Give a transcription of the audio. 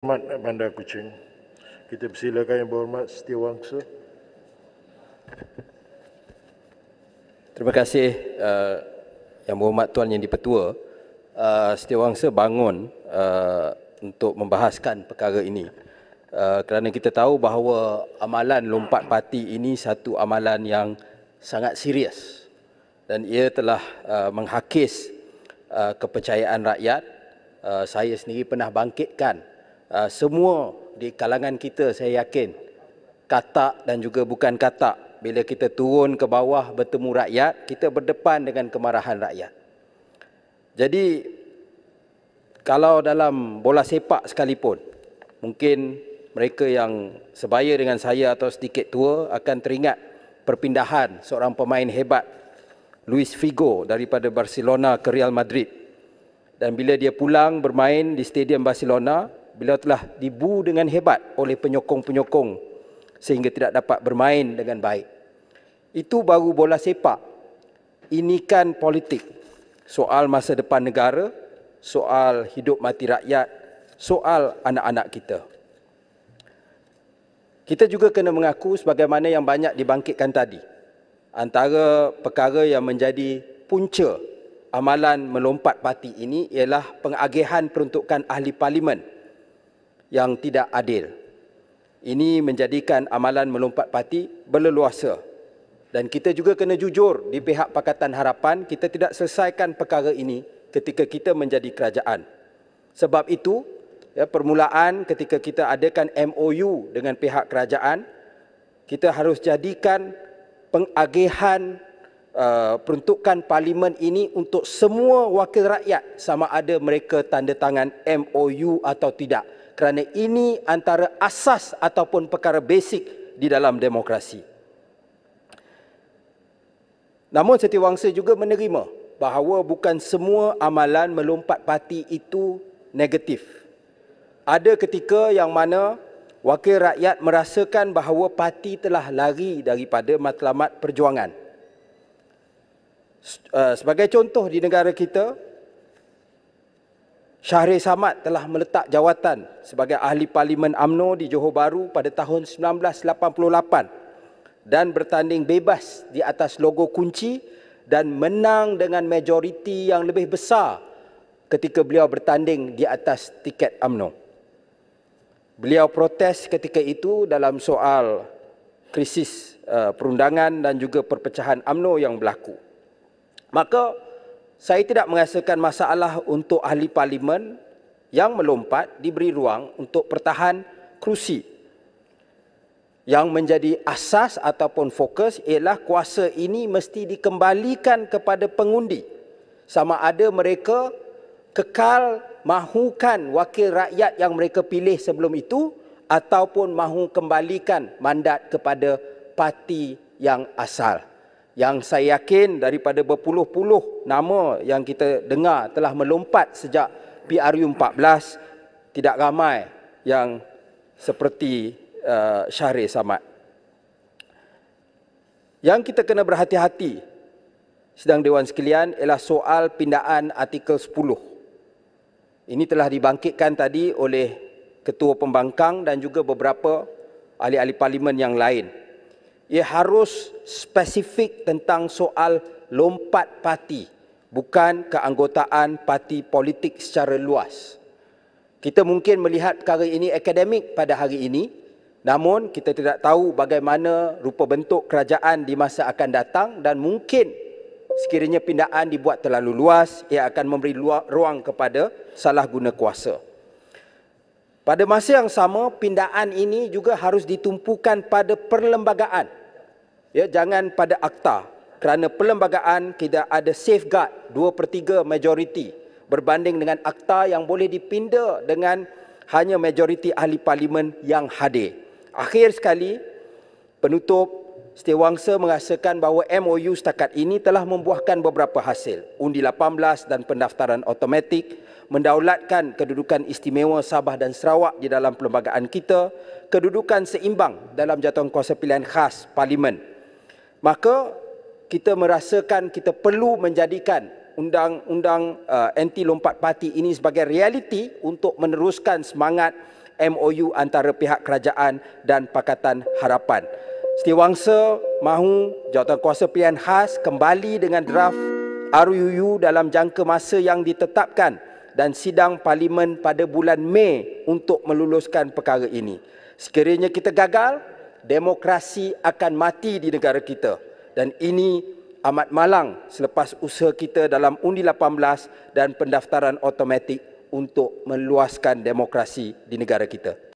Hormat Bandar Kuching. Kita persilakan yang berhormat Setiawangsa. Terima kasih uh, yang berhormat Tuan Yang Dipertua. Uh, Setiawangsa bangun uh, untuk membahaskan perkara ini. Uh, kerana kita tahu bahawa amalan lompat parti ini satu amalan yang sangat serius dan ia telah uh, menghakis uh, kepercayaan rakyat. Uh, saya sendiri pernah bangkitkan Ah, semua di kalangan kita saya yakin katak dan juga bukan katak bila kita turun ke bawah bertemu rakyat kita berdepan dengan kemarahan rakyat jadi kalau dalam bola sepak sekalipun mungkin mereka yang sebaya dengan saya atau sedikit tua akan teringat perpindahan seorang pemain hebat Luis Figo daripada Barcelona ke Real Madrid dan bila dia pulang bermain di stadium Barcelona beliau telah dibu dengan hebat oleh penyokong-penyokong sehingga tidak dapat bermain dengan baik. Itu baru bola sepak. Ini kan politik. Soal masa depan negara, soal hidup mati rakyat, soal anak-anak kita. Kita juga kena mengaku sebagaimana yang banyak dibangkitkan tadi. Antara perkara yang menjadi punca amalan melompat parti ini ialah pengagihan peruntukan ahli parlimen yang tidak adil. Ini menjadikan amalan melompat parti berleluasa. Dan kita juga kena jujur di pihak Pakatan Harapan, kita tidak selesaikan perkara ini ketika kita menjadi kerajaan. Sebab itu, ya, permulaan ketika kita adakan MOU dengan pihak kerajaan, kita harus jadikan pengagihan uh, peruntukan parlimen ini untuk semua wakil rakyat sama ada mereka tanda tangan MOU atau tidak kerana ini antara asas ataupun perkara basic di dalam demokrasi. Namun setiawangsa juga menerima bahawa bukan semua amalan melompat parti itu negatif. Ada ketika yang mana wakil rakyat merasakan bahawa parti telah lari daripada matlamat perjuangan. Eh, sebagai contoh di negara kita, Syahrir Samad telah meletak jawatan sebagai ahli parlimen AMNO di Johor Bahru pada tahun 1988 dan bertanding bebas di atas logo kunci dan menang dengan majoriti yang lebih besar ketika beliau bertanding di atas tiket AMNO. Beliau protes ketika itu dalam soal krisis eh, perundangan dan juga perpecahan AMNO yang berlaku. Maka saya tidak merasakan masalah untuk ahli parlimen yang melompat diberi ruang untuk pertahan kerusi. Yang menjadi asas ataupun fokus ialah kuasa ini mesti dikembalikan kepada pengundi. Sama ada mereka kekal mahukan wakil rakyat yang mereka pilih sebelum itu ataupun mahu kembalikan mandat kepada parti yang asal yang saya yakin daripada berpuluh-puluh nama yang kita dengar telah melompat sejak PRU 14 tidak ramai yang seperti uh, Syahrir Samad. Yang kita kena berhati-hati sedang dewan sekalian ialah soal pindaan artikel 10. Ini telah dibangkitkan tadi oleh ketua pembangkang dan juga beberapa ahli-ahli parlimen yang lain ia harus spesifik tentang soal lompat parti bukan keanggotaan parti politik secara luas. Kita mungkin melihat perkara ini akademik pada hari ini namun kita tidak tahu bagaimana rupa bentuk kerajaan di masa akan datang dan mungkin sekiranya pindaan dibuat terlalu luas ia akan memberi ruang kepada salah guna kuasa. Pada masa yang sama, pindaan ini juga harus ditumpukan pada perlembagaan. Ya, jangan pada akta. Kerana perlembagaan kita ada safeguard dua per tiga majoriti berbanding dengan akta yang boleh dipinda dengan hanya majoriti ahli parlimen yang hadir. Akhir sekali, penutup Setiawangsa merasakan bahawa MOU setakat ini telah membuahkan beberapa hasil. Undi 18 dan pendaftaran automatik mendaulatkan kedudukan istimewa Sabah dan Sarawak di dalam perlembagaan kita, kedudukan seimbang dalam jatuhan kuasa pilihan khas Parlimen. Maka kita merasakan kita perlu menjadikan undang-undang uh, anti lompat parti ini sebagai realiti untuk meneruskan semangat MOU antara pihak kerajaan dan Pakatan Harapan. Setiawangsa mahu kuasa pilihan khas kembali dengan draft RUU dalam jangka masa yang ditetapkan dan sidang parlimen pada bulan Mei untuk meluluskan perkara ini. Sekiranya kita gagal, demokrasi akan mati di negara kita dan ini amat malang selepas usaha kita dalam undi 18 dan pendaftaran automatik untuk meluaskan demokrasi di negara kita.